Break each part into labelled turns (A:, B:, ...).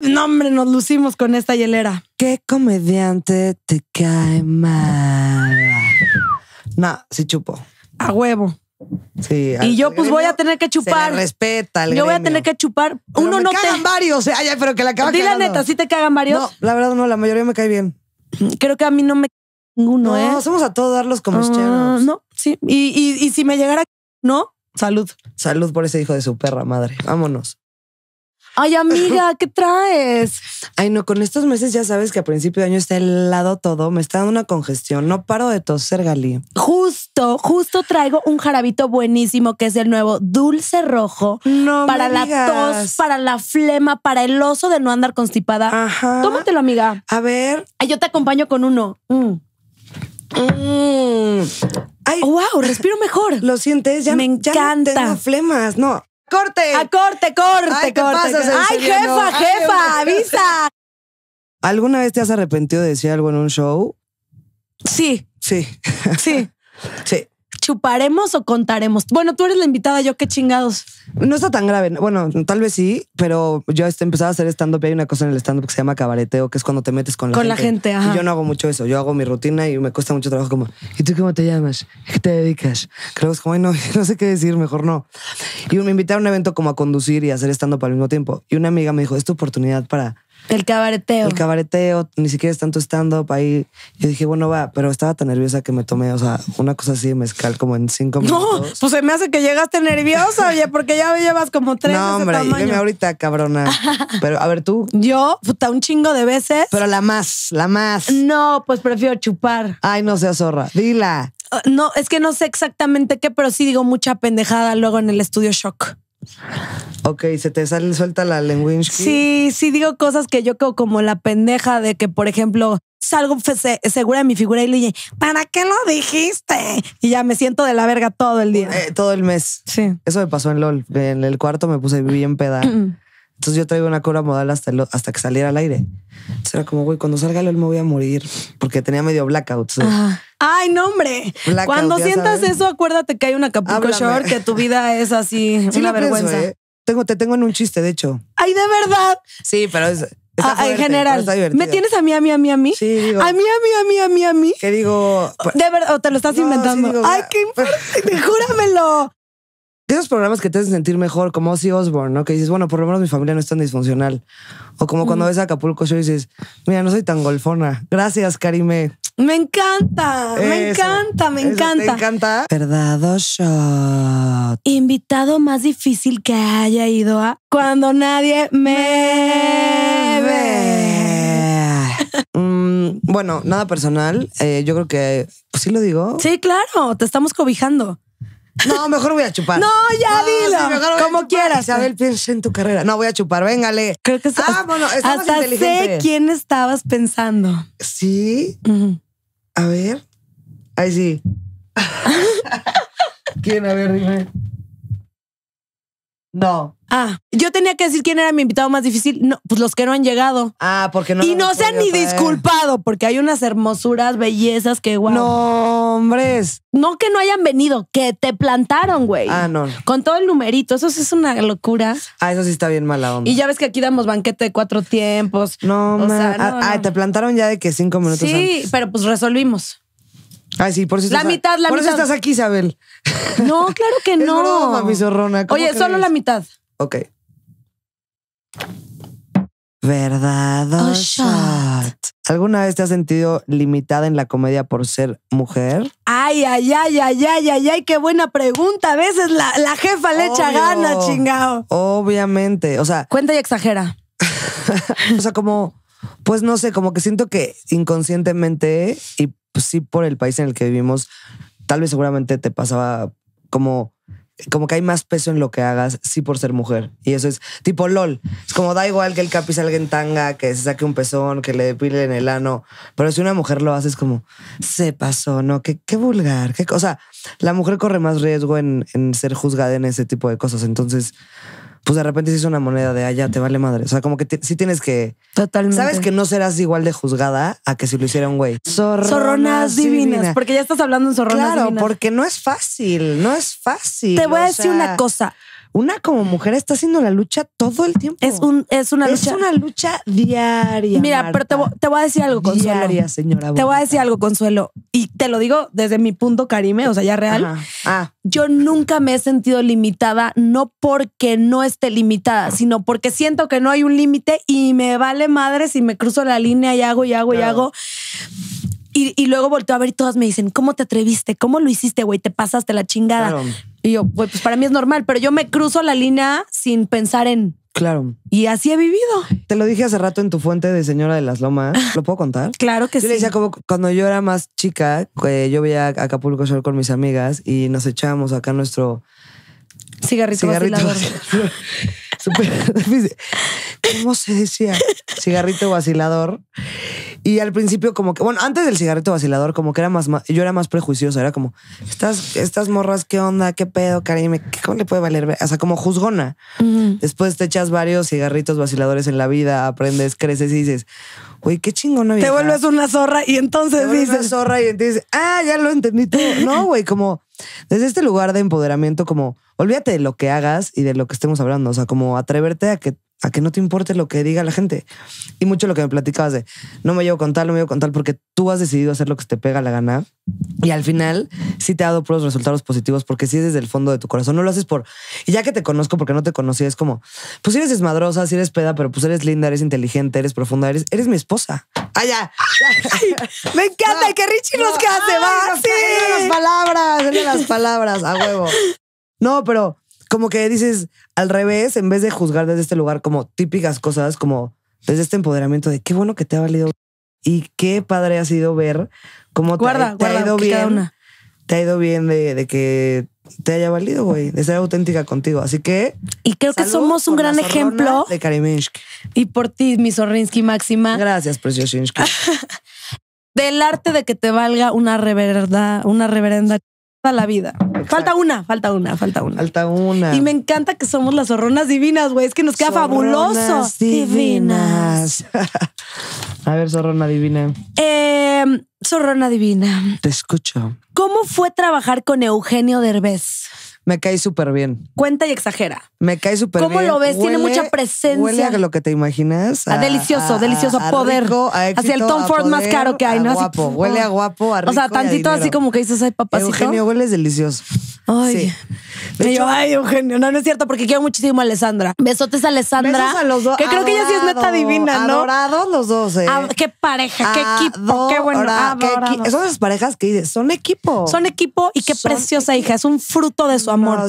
A: No, hombre, nos lucimos con esta hielera. ¿Qué comediante te cae mal? No, sí chupo. A huevo. Sí. Y yo pues voy a tener que chupar. Se
B: respeta Yo voy a tener que chupar. Uno no cagan te... varios. ¿eh? Ay, pero que la acaba Dile la neta, si te cagan varios? No,
A: la verdad no, la mayoría me cae bien. Creo que a mí no me
B: ninguno, ¿eh? No,
A: somos a todos darlos como uh, ah, No, sí. y si me llegara, ¿no? Salud. Salud por ese hijo de su perra madre. Vámonos. Ay, amiga, ¿qué traes? Ay, no, con estos meses ya sabes que a principio de año está helado todo. Me está dando una congestión. No paro de toser, Gali.
B: Justo, justo traigo un jarabito buenísimo que es el nuevo dulce rojo. No, Para la tos, para la flema, para el oso de no andar constipada. Ajá. Tómatelo, amiga. A ver. Ay, yo te acompaño con uno. Mm. Mm. Ay, wow, respiro mejor. Lo sientes, ya Me ya encanta. tengo flemas. No, ¡Corte! ¡A corte, corte, Ay, corte! ¡Ay, jefa, jefa! ¡Avisa!
A: ¿Alguna vez te has arrepentido de decir algo en un show? Sí. Sí. Sí.
B: sí. ¿Chuparemos o contaremos? Bueno, tú eres la invitada,
A: yo qué chingados. No está tan grave. Bueno, tal vez sí, pero yo este, empezaba a hacer stand-up y hay una cosa en el stand-up que se llama cabareteo, que es cuando te metes con la gente. la gente, yo no hago mucho eso. Yo hago mi rutina y me cuesta mucho trabajo como, ¿y tú cómo te llamas? ¿Qué te dedicas? Creo que es como, Ay, no, no sé qué decir, mejor no. Y me invitaron a un evento como a conducir y hacer estando para el mismo tiempo. Y una amiga me dijo, es tu oportunidad para el cabareteo. El cabareteo, ni siquiera es tanto stand-up ahí. Yo dije, bueno, va, pero estaba tan nerviosa que me tomé, o sea, una cosa así de mezcal como en cinco minutos. No,
B: pues se me hace que llegaste
A: nerviosa, oye, porque
B: ya llevas como tres. No, hombre, dime
A: ahorita, cabrona. Pero a ver, tú.
B: Yo, puta, un chingo de veces. Pero la más, la más. No, pues prefiero chupar. Ay, no seas zorra.
A: Dila.
B: Uh, no, es que no sé exactamente qué, pero sí digo mucha pendejada luego en el estudio shock.
A: Ok, se te sale suelta la lengua Sí,
B: sí, digo cosas que yo creo como la pendeja de que, por ejemplo, salgo segura de mi figura y le dije, ¿para qué lo dijiste? Y ya me siento de la verga todo el día. Eh, todo el mes. Sí.
A: Eso me pasó en LOL. En el cuarto me puse bien peda. Entonces yo traigo una cura modal hasta, hasta que saliera al aire. Entonces era como, güey, cuando salga LOL me voy a morir porque tenía medio blackout. Ay, no, hombre. Cuando sientas eso,
B: acuérdate que hay un Acapulco que tu vida es así, una vergüenza. ¿eh?
A: tengo, te tengo en un chiste, de hecho. Ay, de verdad. Sí, pero ah, ah, en general. ¿Me
B: tienes a mí, a mí, a mí, a mí? Sí, A mí, a mí, a mí, a mí, a mí. Que digo.
A: Oh, de verdad, o te lo estás inventando.
B: Ay, qué importante.
A: Júramelo. Tienes esos programas que te hacen sentir mejor, como Ozzy Osborne, ¿no? Que dices, bueno, por lo menos mi familia no es tan disfuncional. O como cuando mm. ves a Acapulco Show y dices, mira, no soy tan golfona. Gracias, Karime. Me encanta, me encanta, me encanta. Me encanta? Verdado shot. Invitado
B: más difícil que haya ido a cuando nadie me, ve.
A: Mm, bueno, nada personal. Eh, yo creo que pues sí lo digo. Sí, claro, te estamos cobijando. No, mejor voy a chupar. No, ya dilo. como quieras. Isabel, piensa en tu carrera. No, voy a chupar. Véngale. Creo que Vámonos, ah, hasta sé
B: quién estabas pensando. Sí a ver. Ahí sí. ¿Quién? A ver, dime. No. Ah, yo tenía que decir quién era mi invitado más difícil. No, pues los que no han llegado. Ah, porque no. Y no se han ni disculpado, porque hay unas hermosuras, bellezas que guau. No, hombres. No que no hayan venido, que te plantaron, güey. Ah, no. Con todo el numerito, eso sí es una locura.
A: Ah, eso sí está bien mala hombre. Y
B: ya ves que aquí damos banquete de cuatro
A: tiempos. No, mames. Ah, te plantaron ya de que cinco minutos. Sí,
B: pero pues resolvimos.
A: Ah, sí, por eso La mitad, la mitad. Por eso estás aquí, Isabel. No, claro que no. zorrona. Oye, solo la mitad. Ok. Verdad shot. ¿Alguna vez te has sentido limitada en la comedia por ser mujer?
B: Ay, ay, ay, ay, ay, ay, ay, qué buena pregunta. A veces la, jefa le echa gana,
A: chingado. Obviamente. O sea.
B: Cuenta y exagera.
A: o sea, como, pues no sé, como que siento que inconscientemente y pues sí por el país en el que vivimos, tal vez seguramente te pasaba como como que hay más peso en lo que hagas, sí por ser mujer. Y eso es tipo LOL. Es como da igual que el capi salga en tanga, que se saque un pezón, que le en el ano. Pero si una mujer lo hace, es como, se pasó, ¿no? Qué, vulgar. Qué, o sea, la mujer corre más riesgo en, en ser juzgada en ese tipo de cosas. Entonces, pues de repente si hizo una moneda de allá, ah, te vale madre. O sea, como que si sí tienes que. Totalmente. Sabes que no serás igual de juzgada a que si lo hiciera un güey. Zorronas, divinas, Porque ya estás hablando en zorronas. Claro, porque no es fácil, no es fácil. Te voy a decir una cosa una como mujer está haciendo la lucha todo el tiempo. Es, un, es una lucha. una
B: lucha diaria. Mira, pero te, voy a decir algo, Consuelo. señora. Te voy a decir algo, Consuelo. Y te lo digo desde mi punto, Karime, o sea, ya real. Ah. Yo nunca me he sentido limitada, no porque no esté limitada, sino porque siento que no hay un límite y me vale madre si me cruzo la línea y hago y hago y hago. Y, luego volteo a ver y todas me dicen, ¿cómo te atreviste? ¿Cómo lo hiciste, güey? Te pasaste la chingada. Claro. Y yo, pues, para mí es normal, pero yo me cruzo la línea sin pensar en.
A: Claro. Y así he vivido. Te lo dije hace rato en tu fuente de Señora de las Lomas. Ah. ¿Lo puedo contar? claro que yo sí. decía como cuando yo era más chica, yo veía Acapulco Show con mis amigas y nos echábamos acá nuestro cigarrito, vacilador. ¿Cómo se decía? Cigarrito vacilador. Y al principio, como que, bueno, antes del cigarrito vacilador, como que era más, yo era más prejuicioso Era como, estas, estas morras, ¿qué onda? ¿Qué pedo, cariño? ¿Cómo le puede valer? O sea, como juzgona. Después te echas varios cigarritos vaciladores en la vida, aprendes, creces y dices, güey, qué chingona Te vuelves una zorra y entonces dices. zorra y entonces, ah, ya lo entendí todo. No, güey, como desde este lugar de empoderamiento, como olvídate de lo que hagas y de lo que estemos hablando. O sea, como atreverte a que a que no te importe lo que diga la gente. Y mucho lo que me platicabas de no me llevo con tal, no me llevo con tal, porque tú has decidido hacer lo que te pega la gana. Y al final sí te ha dado puros resultados positivos porque sí es desde el fondo de tu corazón. No lo haces por. Y ya que te conozco, porque no te conocí, es como, pues eres desmadrosa, si eres peda, pero pues eres linda, eres inteligente, eres profunda, eres, eres mi esposa. Ah, ¡Ay, ya! me encanta qué que Richie nos quedaste va. las palabras, las palabras, a huevo. No, pero como que dices, al revés, en vez de juzgar desde este lugar como típicas cosas, como desde este empoderamiento de qué bueno que te ha valido y qué padre ha sido ver cómo te, ha, ido bien. Te ha ido bien de, que te haya valido, güey, de ser auténtica contigo. Así que. Y
B: creo que somos un gran ejemplo.
A: De Y por ti, mi
B: Zorrinsky Máxima. Gracias,
A: Preciosinsky.
B: Del arte de que te valga una reverenda, una reverenda la vida. Falta una, falta una, falta
A: una. Falta una. Y
B: me encanta que somos las zorronas divinas, güey. Es que nos queda zorronas fabuloso. Divinas.
A: A ver, zorrona divina.
B: Em, zorrona divina.
A: Te escucho.
B: ¿Cómo fue trabajar con Eugenio Derbez?
A: Me cae súper bien.
B: Cuenta y exagera.
A: Me cae súper bien. ¿Cómo lo ves? Tiene mucha presencia. Huele a lo que te imaginas. A, delicioso, a, delicioso a poder. hacia el Tom Ford más caro que hay, ¿no? Guapo, huele a guapo, a rico, O sea, tantito así como que dices, ay, papacito. Eugenio, hueles delicioso. Ay. yo De hecho, ay,
B: Eugenio. No, no es cierto, porque quiero muchísimo a Alessandra. Besotes a Alessandra. a los dos. Que creo que ella sí es neta divina, ¿no? Adorados los dos, ¿eh? qué pareja, qué equipo, qué bueno. Qué son esas parejas que dices, son equipo. Son equipo y qué preciosa hija. Es un fruto de su amor.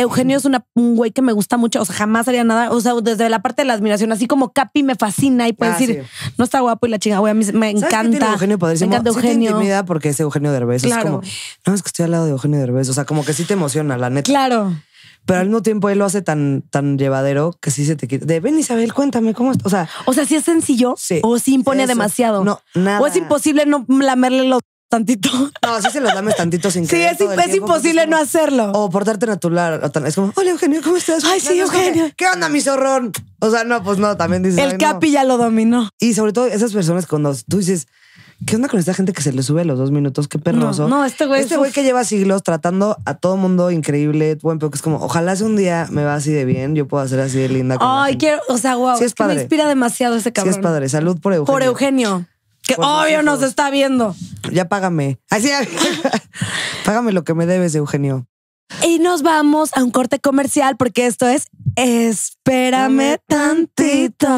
B: Eugenio es una, un güey que me gusta mucho, o sea, jamás haría nada, o sea, desde la parte de la admiración, así como Capi me fascina y puede ah, decir, no está guapo y la chinga, güey, a mí me encanta. ¿Sabes qué tiene Eugenio Me encanta Eugenio.
A: porque es Eugenio Derbez, claro. es como, no, es que estoy al lado de Eugenio Derbez, o sea, como que sí te emociona, la neta. Claro. Pero al mismo tiempo él lo hace tan, tan llevadero que sí se te quita. De ven Isabel, cuéntame cómo está. O sea, o sea, si es sencillo o si impone demasiado. No, nada. O es imposible no lamerle los tantito. No, si se los lames tantito sin que. Sí, es, imposible no hacerlo. O portarte natural. es como, hola Eugenio, ¿cómo estás? Ay, sí, Eugenio. ¿Qué, onda, mi zorrón? O sea, no, pues no, también dices. El Capi ya lo dominó. Y sobre todo esas personas cuando tú dices, ¿qué onda con esta gente que se le sube a los dos minutos? Qué perroso. No, no este güey. Este güey que lleva siglos tratando a todo mundo increíble, buen pero que es como, ojalá si un día me va así de bien, yo puedo hacer así de linda. Ay,
B: quiero, o sea, wow. Me inspira demasiado ese cabrón. Sí es
A: padre. Salud por Eugenio. Por
B: Eugenio. Que obvio nos está viendo
A: ya págame. Así, págame lo que me debes, Eugenio.
B: Y nos vamos a un corte comercial porque esto es Espérame tantito.